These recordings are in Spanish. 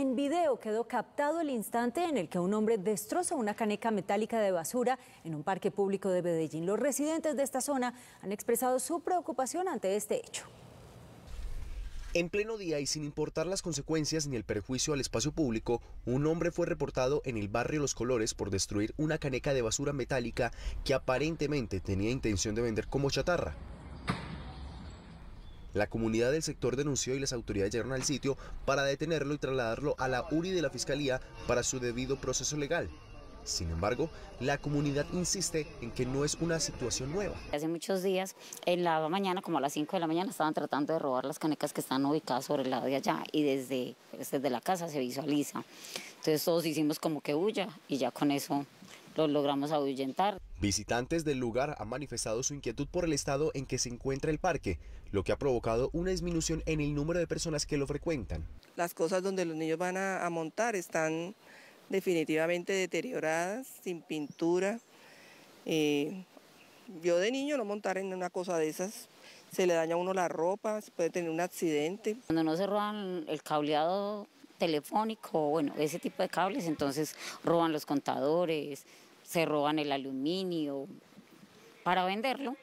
En video quedó captado el instante en el que un hombre destroza una caneca metálica de basura en un parque público de Medellín. Los residentes de esta zona han expresado su preocupación ante este hecho. En pleno día y sin importar las consecuencias ni el perjuicio al espacio público, un hombre fue reportado en el barrio Los Colores por destruir una caneca de basura metálica que aparentemente tenía intención de vender como chatarra. La comunidad del sector denunció y las autoridades llegaron al sitio para detenerlo y trasladarlo a la URI de la Fiscalía para su debido proceso legal. Sin embargo, la comunidad insiste en que no es una situación nueva. Hace muchos días, en la mañana, como a las 5 de la mañana, estaban tratando de robar las canecas que están ubicadas sobre el lado de allá y desde, pues, desde la casa se visualiza. Entonces todos hicimos como que huya y ya con eso los logramos ahuyentar. Visitantes del lugar han manifestado su inquietud por el estado en que se encuentra el parque, lo que ha provocado una disminución en el número de personas que lo frecuentan. Las cosas donde los niños van a, montar están definitivamente deterioradas, sin pintura. Eh, yo de niño no montar en una cosa de esas, se le daña a uno la ropa, se puede tener un accidente. Cuando no se roban el cableado telefónico, bueno, ese tipo de cables, entonces roban los contadores, se roban el aluminio para venderlo.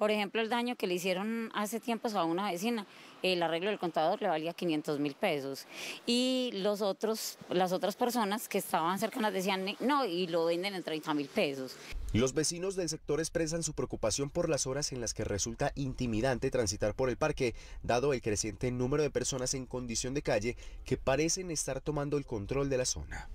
Por ejemplo, el daño que le hicieron hace tiempo a una vecina, el arreglo del contador le valía 500 mil pesos. Y los otros, las otras personas que estaban cercanas decían, no, y lo venden en 30 mil pesos. Los vecinos del sector expresan su preocupación por las horas en las que resulta intimidante transitar por el parque, dado el creciente número de personas en condición de calle que parecen estar tomando el control de la zona.